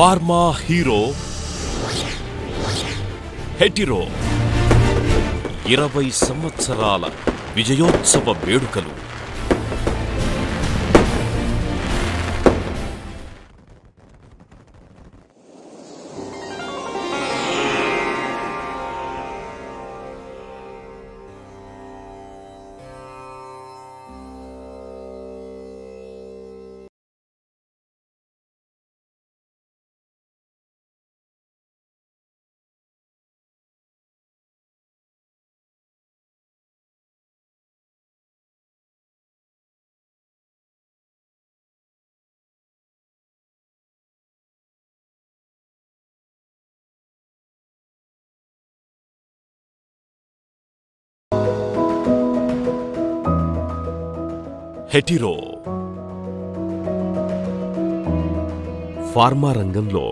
pharma hero Hetero ఇరవై సంవత్సరాల విజయోత్సవ వేడుకలు హెటిరో ఫార్మా రంగంలో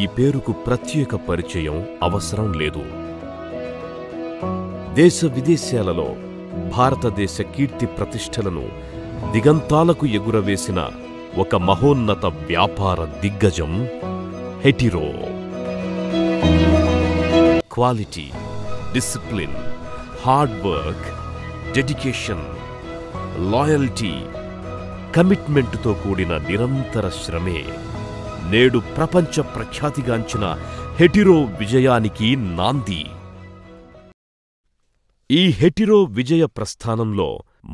ఈ పేరుకు ప్రత్యేక పరిచయం అవసరం లేదు దేశ విదేశాలలో భారతదేశ కీర్తి ప్రతిష్టలను దిగంతాలకు ఎగురవేసిన ఒక మహోన్నత వ్యాపార దిగ్గజం Hetero quality discipline hard work dedication loyalty కమిట్మెంట్తో కూడిన నిరంతర శ్రమే నేడు ప్రపంచ ప్రఖ్యాతిగాంచిన హెటిరో విజయానికి నాంది ఈ హెటిరో విజయ ప్రస్థానంలో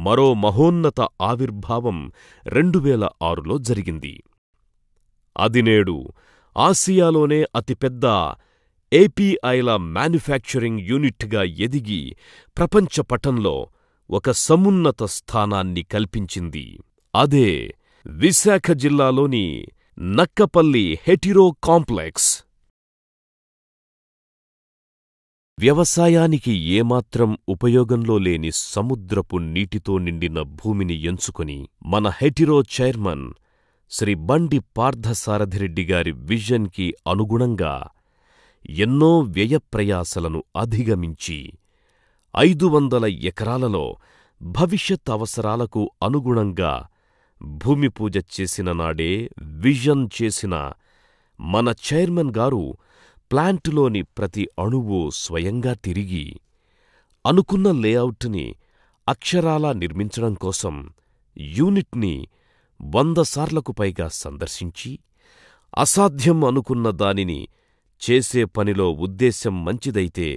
మరో మహోన్నత ఆవిర్భావం రెండువేల ఆరులో జరిగింది అది నేడు ఆసియాలోనే అతిపెద్ద ఏపీఐల మ్యానుఫ్యాక్చరింగ్ యూనిట్గా ఎదిగి ప్రపంచ పటంలో ఒక సమున్నత స్థానాన్ని కల్పించింది అదే విశాఖ జిల్లాలోని నక్కపల్లి హెటిరో కాంప్లెక్స్ వ్యవసాయానికి ఏమాత్రం ఉపయోగంలో లేని సముద్రపు నీటితో నిండిన భూమిని ఎంచుకుని మన హెటిరో చైర్మన్ శ్రీ బండి పార్థసారథిరెడ్డి గారి విజన్కి అనుగుణంగా ఎన్నో వ్యయప్రయాసలను అధిగమించి ఐదు వందల ఎకరాలలో భవిష్యత్ అవసరాలకు అనుగుణంగా భూమి పూజ చేసిన నాడే విజన్ చేసిన మన చైర్మన్ గారు ప్లాంటులోని ప్రతి అణువు స్వయంగా తిరిగి అనుకున్న లేఅవుట్ని అక్షరాలా నిర్మించడం కోసం యూనిట్ని వంద సార్లకు పైగా సందర్శించి అసాధ్యం అనుకున్న దానిని చేసే పనిలో ఉద్దేశ్యం మంచిదైతే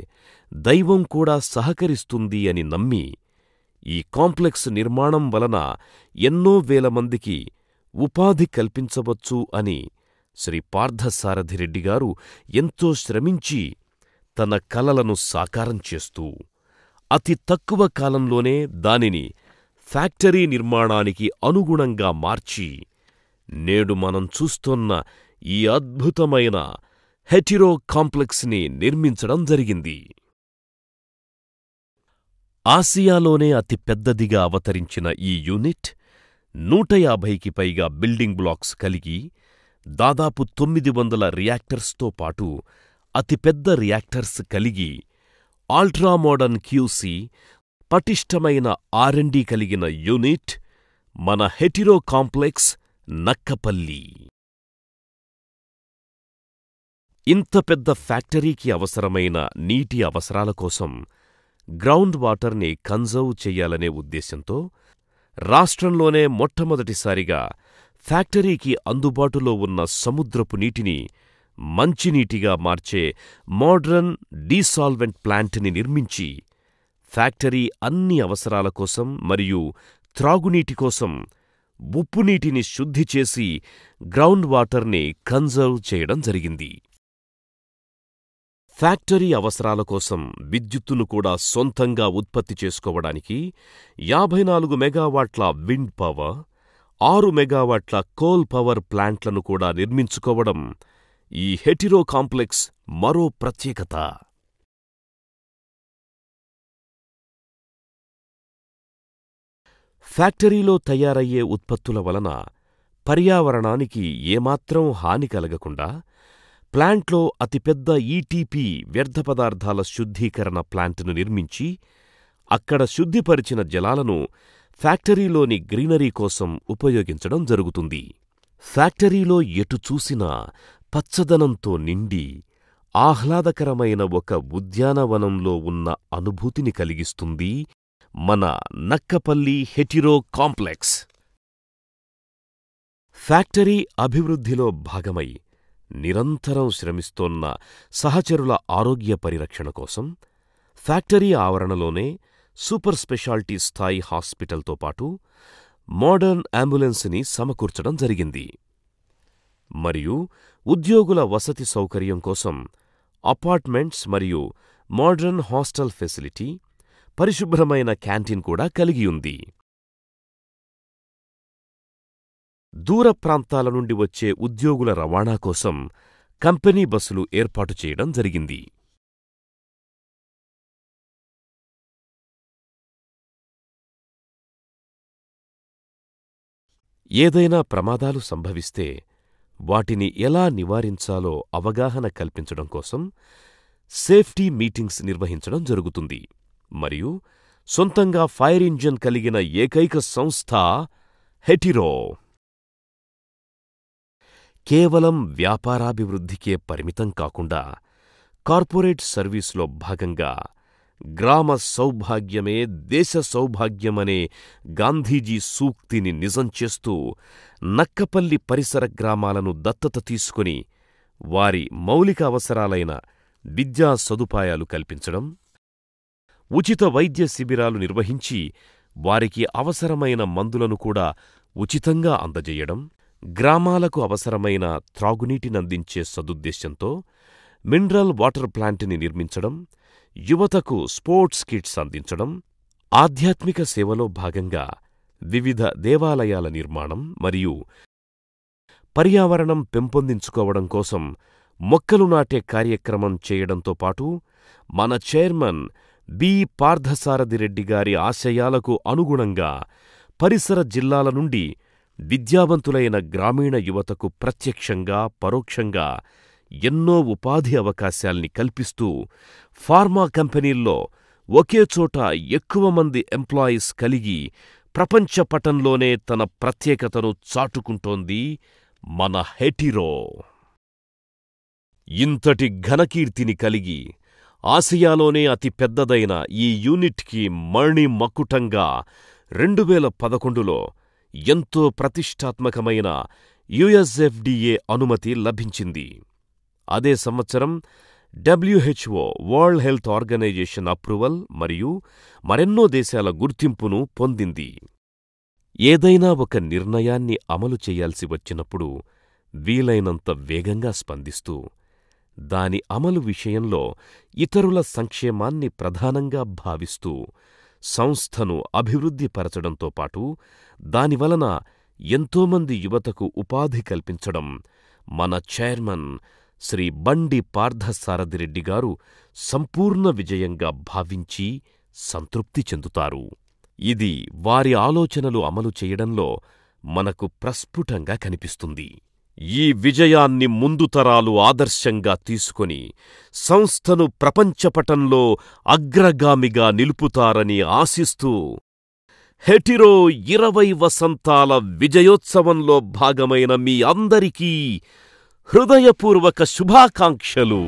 దైవం కూడా సహకరిస్తుంది అని నమ్మి ఈ కాంప్లెక్స్ నిర్మాణం వలన ఎన్నో వేల మందికి ఉపాధి కల్పించవచ్చు అని శ్రీ పార్థసారథిరెడ్డిగారు ఎంతో శ్రమించి తన కలలను సాకారం చేస్తూ అతి తక్కువ కాలంలోనే దానిని ఫ్యాక్టరీ నిర్మాణానికి అనుగుణంగా మార్చి నేడు మనం చూస్తోన్న ఈ అద్భుతమైన హెటిరో కాంప్లెక్స్ని నిర్మించడం జరిగింది ఆసియాలోనే పెద్దదిగా అవతరించిన ఈ యూనిట్ నూట యాభైకి పైగా బిల్డింగ్ బ్లాక్స్ కలిగి దాదాపు తొమ్మిది వందల రియాక్టర్స్తో పాటు అతిపెద్ద రియాక్టర్స్ కలిగి ఆల్ట్రామోడర్న్ క్యూసీ పటిష్టమైన ఆర్ఎండి కలిగిన యూనిట్ మన హెటిరో కాంప్లెక్స్ నక్కపల్లి ఇంత పెద్ద ఫ్యాక్టరీకి అవసరమైన నీటి అవసరాల కోసం గ్రౌండ్ వాటర్ని కన్జర్వ్ చెయ్యాలనే ఉద్దేశంతో రాష్ట్రంలోనే మొట్టమొదటిసారిగా ఫ్యాక్టరీకి అందుబాటులో ఉన్న సముద్రపు నీటిని మంచినీటిగా మార్చే మోడ్రన్ డీసాల్వెంట్ ప్లాంట్ని నిర్మించి ఫ్యాక్టరీ అన్ని అవసరాల కోసం మరియు త్రాగునీటి కోసం ఉప్పునీటిని శుద్ధి చేసి గ్రౌండ్ వాటర్ని కన్జర్వ్ చేయడం జరిగింది ఫ్యాక్టరీ అవసరాల కోసం విద్యుత్తును కూడా సొంతంగా ఉత్పత్తి చేసుకోవడానికి యాభై నాలుగు మెగావాట్ల విండ్ పవర్ ఆరు మెగావాట్ల కోల్ పవర్ ప్లాంట్లను కూడా నిర్మించుకోవడం ఈ హెటిరో కాంప్లెక్స్ మరో ప్రత్యేకత ఫ్యాక్టరీలో తయారయ్యే ఉత్పత్తుల వలన పర్యావరణానికి ఏమాత్రం హాని కలగకుండా ప్లాంట్లో అతిపెద్ద ఈటీపీ e వ్యర్థపదార్థాల శుద్ధీకరణ ప్లాంటును నిర్మించి అక్కడ శుద్ధిపరిచిన జలాలను ఫ్యాక్టరీలోని గ్రీనరీ కోసం ఉపయోగించడం జరుగుతుంది ఫ్యాక్టరీలో ఎటు చూసినా పచ్చదనంతో నిండి ఆహ్లాదకరమైన ఒక ఉద్యానవనంలో ఉన్న అనుభూతిని కలిగిస్తుంది మన నక్కపల్లి హెటిరో కాంప్లెక్స్ ఫ్యాక్టరీ అభివృద్ధిలో భాగమై నిరంతరం శ్రమిస్తోన్న సహచరుల ఆరోగ్య పరిరక్షణ కోసం ఫ్యాక్టరీ ఆవరణలోనే సూపర్ స్పెషాలిటీ స్థాయి హాస్పిటల్తో పాటు మోడర్న్ అంబులెన్స్ని సమకూర్చడం జరిగింది మరియు ఉద్యోగుల వసతి సౌకర్యం కోసం అపార్ట్మెంట్స్ మరియు మోడ్రన్ హాస్టల్ ఫెసిలిటీ పరిశుభ్రమైన క్యాంటీన్ కూడా కలిగి ఉంది దూర ప్రాంతాల నుండి వచ్చే ఉద్యోగుల రవాణా కోసం కంపెనీ బస్సులు ఏర్పాటు చేయడం జరిగింది ఏదైనా ప్రమాదాలు సంభవిస్తే వాటిని ఎలా నివారించాలో అవగాహన కల్పించడం కోసం సేఫ్టీ మీటింగ్స్ నిర్వహించడం జరుగుతుంది మరియు సొంతంగా ఫైర్ ఇంజిన్ కలిగిన ఏకైక సంస్థ హెటిరో కేవలం వ్యాపారాభివృద్ధికే పరిమితం కాకుండా కార్పొరేట్ సర్వీసులో భాగంగా గ్రామ సౌభాగ్యమే దేశ సౌభాగ్యమనే గాంధీజీ సూక్తిని నిజం చేస్తూ నక్కపల్లి పరిసర గ్రామాలను దత్తత తీసుకుని వారి మౌలిక అవసరాలైన విద్యా సదుపాయాలు కల్పించడం ఉచిత వైద్య శిబిరాలు నిర్వహించి వారికి అవసరమైన మందులను కూడా ఉచితంగా అందజేయడం గ్రామాలకు అవసరమైన త్రాగునీటినందించే సదుద్దేశ్యంతో మినరల్ వాటర్ ప్లాంట్ని నిర్మించడం, యువతకు స్పోర్ట్స్ కిట్స్ అందించడం, ఆధ్యాత్మిక సేవలో భాగంగా వివిధ దేవాలయాల నిర్మాణం మరియు పర్యావరణం పెంపొందించుకోవడం కోసం మొక్కలు నాటే కార్యక్రమం చేయడంతో పాటు మన చైర్మన్ బి పార్థసారథిరెడ్డి గారి ఆశయాలకు అనుగుణంగా పరిసర జిల్లాల నుండి విద్యావంతులైన గ్రామీణ యువతకు ప్రత్యక్షంగా పరోక్షంగా ఎన్నో ఉపాధి అవకాశాల్ని కల్పిస్తూ ఫార్మా కంపెనీల్లో ఒకేచోట ఎక్కువ మంది ఎంప్లాయీస్ కలిగి ప్రపంచ పటంలోనే తన ప్రత్యేకతను చాటుకుంటోంది మన హెటిరో ఇంతటి ఘనకీర్తిని కలిగి ఆసియాలోనే అతి పెద్దదైన ఈ యూనిట్కి మణిమకుటంగా మకుటంగా రెండువేల పదకొండులో ఎంతో ప్రతిష్టాత్మకమైన యుఎస్ఎఫ్డిఏ అనుమతి లభించింది అదే సంవత్సరం WHO world health organization approval మరియు మరెన్నో దేశాల గుర్తింపును పొందింది ఏదైనా ఒక నిర్ణయాన్ని అమలు చేయాల్సి వచ్చినప్పుడు వీలైనంత వేగంగా స్పందిస్తూ దాని అమలు విషయంలో ఇతరుల సంక్షేమాన్ని ప్రధానంగా భావిస్తూ సంస్థను అభివృద్ధిపరచడంతో పాటు దానివలన ఎంతోమంది యువతకు ఉపాధి కల్పించడం మన చైర్మన్ శ్రీ బండి పార్థసారథిరెడ్డిగారు సంపూర్ణ విజయంగా భావించి సంతృప్తి చెందుతారు ఇది వారి ఆలోచనలు అమలు చేయడంలో మనకు ప్రస్ఫుటంగా కనిపిస్తుంది ఈ విజయాన్ని ముందు తరాలు ఆదర్శంగా తీసుకొని సంస్థను ప్రపంచపటంలో అగ్రగామిగా నిలుపుతారని ఆశిస్తూ హెటిరో ఇరవై వసంతాల విజయోత్సవంలో భాగమైన మీ అందరికీ హృదయపూర్వక శుభాకాంక్షలు